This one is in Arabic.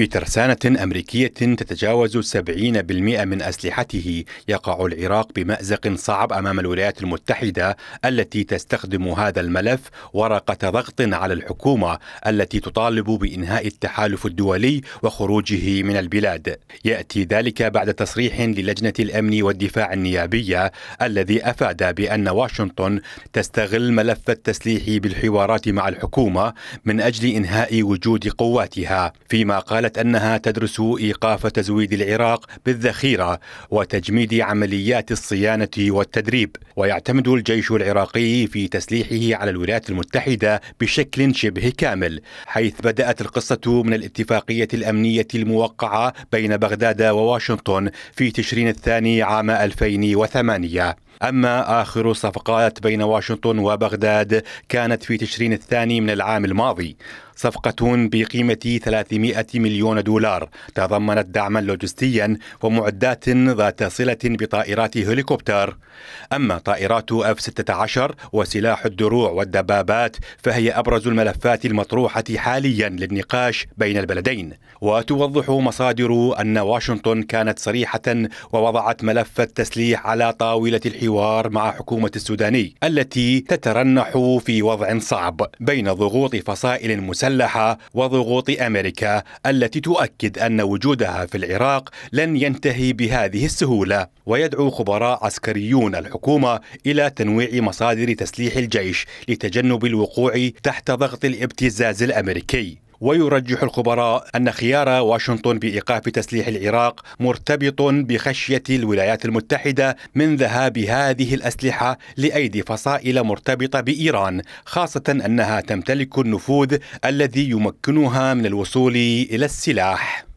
بترسانة أمريكية تتجاوز 70% من أسلحته يقع العراق بمأزق صعب أمام الولايات المتحدة التي تستخدم هذا الملف ورقة ضغط على الحكومة التي تطالب بإنهاء التحالف الدولي وخروجه من البلاد يأتي ذلك بعد تصريح للجنة الأمن والدفاع النيابية الذي أفاد بأن واشنطن تستغل ملف التسليح بالحوارات مع الحكومة من أجل إنهاء وجود قواتها فيما قالت قالت أنها تدرس إيقاف تزويد العراق بالذخيرة وتجميد عمليات الصيانة والتدريب ويعتمد الجيش العراقي في تسليحه على الولايات المتحدة بشكل شبه كامل حيث بدأت القصة من الاتفاقية الأمنية الموقعة بين بغداد وواشنطن في تشرين الثاني عام 2008 أما آخر الصفقات بين واشنطن وبغداد كانت في تشرين الثاني من العام الماضي صفقة بقيمة 300 مليون دولار تضمنت دعما لوجستيا ومعدات ذات صلة بطائرات هليكوبتر أما طائرات F-16 وسلاح الدروع والدبابات فهي أبرز الملفات المطروحة حاليا للنقاش بين البلدين وتوضح مصادر أن واشنطن كانت صريحة ووضعت ملف التسليح على طاولة الحوار الحوار مع حكومة السوداني التي تترنح في وضع صعب بين ضغوط فصائل مسلحة وضغوط أمريكا التي تؤكد أن وجودها في العراق لن ينتهي بهذه السهولة ويدعو خبراء عسكريون الحكومة إلى تنويع مصادر تسليح الجيش لتجنب الوقوع تحت ضغط الابتزاز الأمريكي ويرجح الخبراء أن خيار واشنطن بإيقاف تسليح العراق مرتبط بخشية الولايات المتحدة من ذهاب هذه الأسلحة لأيدي فصائل مرتبطة بإيران خاصة أنها تمتلك النفوذ الذي يمكنها من الوصول إلى السلاح